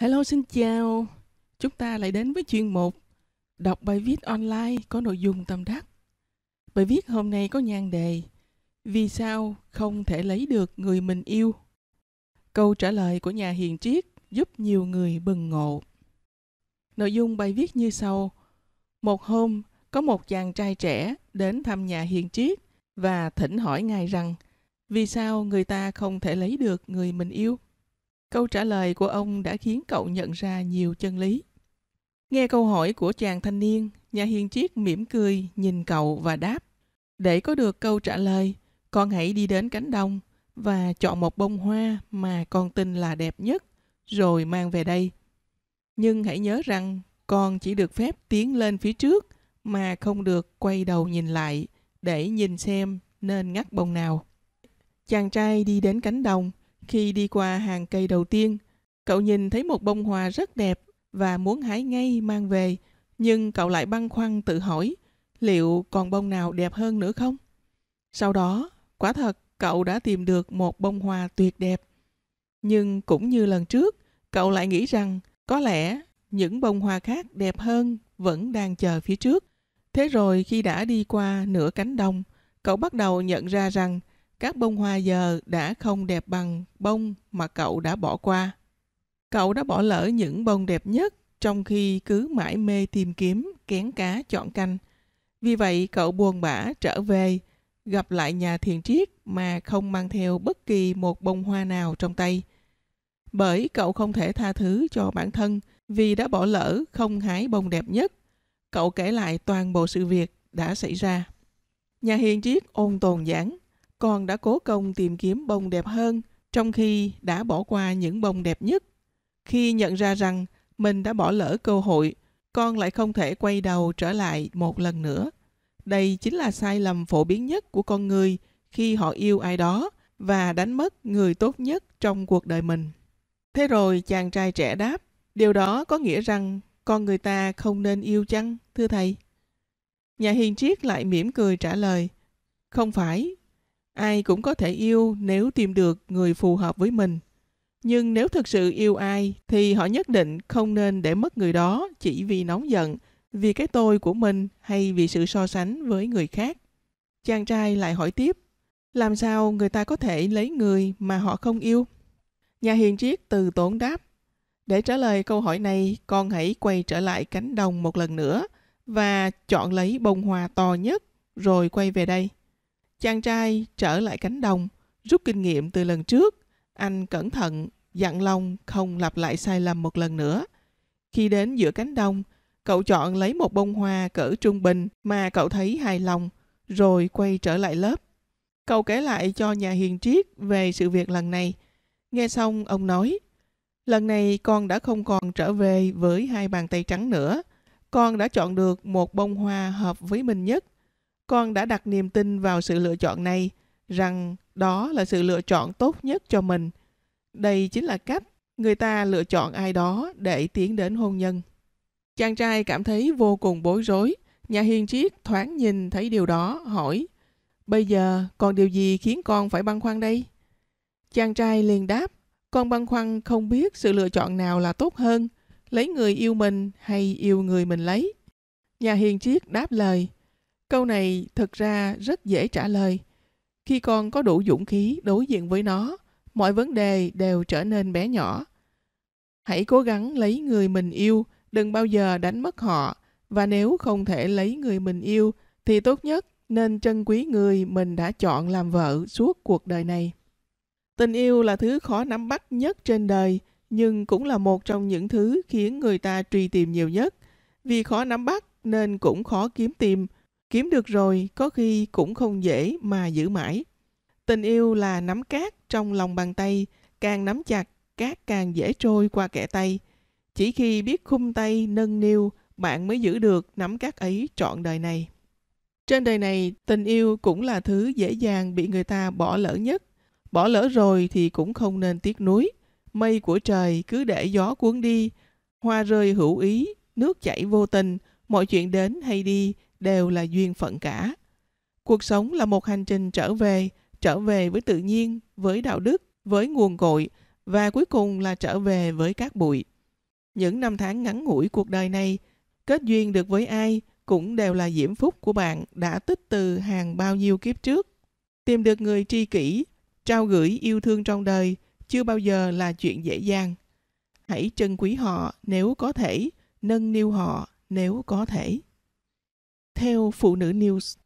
Hello xin chào. Chúng ta lại đến với chuyên mục đọc bài viết online có nội dung tâm đắc. Bài viết hôm nay có nhan đề Vì sao không thể lấy được người mình yêu? Câu trả lời của nhà hiền triết giúp nhiều người bừng ngộ. Nội dung bài viết như sau. Một hôm, có một chàng trai trẻ đến thăm nhà hiền triết và thỉnh hỏi ngài rằng vì sao người ta không thể lấy được người mình yêu? Câu trả lời của ông đã khiến cậu nhận ra nhiều chân lý. Nghe câu hỏi của chàng thanh niên, nhà hiền triết mỉm cười nhìn cậu và đáp. Để có được câu trả lời, con hãy đi đến cánh đồng và chọn một bông hoa mà con tin là đẹp nhất rồi mang về đây. Nhưng hãy nhớ rằng con chỉ được phép tiến lên phía trước mà không được quay đầu nhìn lại để nhìn xem nên ngắt bông nào. Chàng trai đi đến cánh đồng khi đi qua hàng cây đầu tiên, cậu nhìn thấy một bông hoa rất đẹp và muốn hái ngay mang về, nhưng cậu lại băn khoăn tự hỏi liệu còn bông nào đẹp hơn nữa không? Sau đó, quả thật cậu đã tìm được một bông hoa tuyệt đẹp. Nhưng cũng như lần trước, cậu lại nghĩ rằng có lẽ những bông hoa khác đẹp hơn vẫn đang chờ phía trước. Thế rồi khi đã đi qua nửa cánh đồng, cậu bắt đầu nhận ra rằng các bông hoa giờ đã không đẹp bằng bông mà cậu đã bỏ qua. Cậu đã bỏ lỡ những bông đẹp nhất trong khi cứ mãi mê tìm kiếm kén cá chọn canh. Vì vậy cậu buồn bã trở về, gặp lại nhà thiền triết mà không mang theo bất kỳ một bông hoa nào trong tay. Bởi cậu không thể tha thứ cho bản thân vì đã bỏ lỡ không hái bông đẹp nhất. Cậu kể lại toàn bộ sự việc đã xảy ra. Nhà hiền triết ôn tồn giảng con đã cố công tìm kiếm bông đẹp hơn, trong khi đã bỏ qua những bông đẹp nhất. Khi nhận ra rằng mình đã bỏ lỡ cơ hội, con lại không thể quay đầu trở lại một lần nữa. Đây chính là sai lầm phổ biến nhất của con người khi họ yêu ai đó và đánh mất người tốt nhất trong cuộc đời mình. Thế rồi chàng trai trẻ đáp, điều đó có nghĩa rằng con người ta không nên yêu chăng, thưa thầy? Nhà hiền triết lại mỉm cười trả lời, không phải, ai cũng có thể yêu nếu tìm được người phù hợp với mình nhưng nếu thực sự yêu ai thì họ nhất định không nên để mất người đó chỉ vì nóng giận vì cái tôi của mình hay vì sự so sánh với người khác chàng trai lại hỏi tiếp làm sao người ta có thể lấy người mà họ không yêu nhà hiền triết từ tốn đáp để trả lời câu hỏi này con hãy quay trở lại cánh đồng một lần nữa và chọn lấy bông hoa to nhất rồi quay về đây Chàng trai trở lại cánh đồng, rút kinh nghiệm từ lần trước. Anh cẩn thận, dặn lòng không lặp lại sai lầm một lần nữa. Khi đến giữa cánh đồng, cậu chọn lấy một bông hoa cỡ trung bình mà cậu thấy hài lòng, rồi quay trở lại lớp. Cậu kể lại cho nhà hiền triết về sự việc lần này. Nghe xong, ông nói, lần này con đã không còn trở về với hai bàn tay trắng nữa. Con đã chọn được một bông hoa hợp với mình nhất con đã đặt niềm tin vào sự lựa chọn này rằng đó là sự lựa chọn tốt nhất cho mình đây chính là cách người ta lựa chọn ai đó để tiến đến hôn nhân chàng trai cảm thấy vô cùng bối rối nhà hiền triết thoáng nhìn thấy điều đó hỏi bây giờ còn điều gì khiến con phải băn khoăn đây chàng trai liền đáp con băn khoăn không biết sự lựa chọn nào là tốt hơn lấy người yêu mình hay yêu người mình lấy nhà hiền triết đáp lời Câu này thực ra rất dễ trả lời. Khi con có đủ dũng khí đối diện với nó, mọi vấn đề đều trở nên bé nhỏ. Hãy cố gắng lấy người mình yêu, đừng bao giờ đánh mất họ. Và nếu không thể lấy người mình yêu, thì tốt nhất nên trân quý người mình đã chọn làm vợ suốt cuộc đời này. Tình yêu là thứ khó nắm bắt nhất trên đời, nhưng cũng là một trong những thứ khiến người ta truy tìm nhiều nhất. Vì khó nắm bắt nên cũng khó kiếm tìm, Kiếm được rồi có khi cũng không dễ mà giữ mãi. Tình yêu là nắm cát trong lòng bàn tay, càng nắm chặt, cát càng dễ trôi qua kẻ tay. Chỉ khi biết khung tay nâng niu, bạn mới giữ được nắm cát ấy trọn đời này. Trên đời này, tình yêu cũng là thứ dễ dàng bị người ta bỏ lỡ nhất. Bỏ lỡ rồi thì cũng không nên tiếc nuối. Mây của trời cứ để gió cuốn đi, hoa rơi hữu ý, nước chảy vô tình, mọi chuyện đến hay đi đều là duyên phận cả. Cuộc sống là một hành trình trở về, trở về với tự nhiên, với đạo đức, với nguồn cội và cuối cùng là trở về với các bụi. Những năm tháng ngắn ngủi cuộc đời này, kết duyên được với ai cũng đều là diễm phúc của bạn đã tích từ hàng bao nhiêu kiếp trước. Tìm được người tri kỷ, trao gửi yêu thương trong đời chưa bao giờ là chuyện dễ dàng. Hãy trân quý họ nếu có thể, nâng niu họ nếu có thể. Theo Phụ nữ News,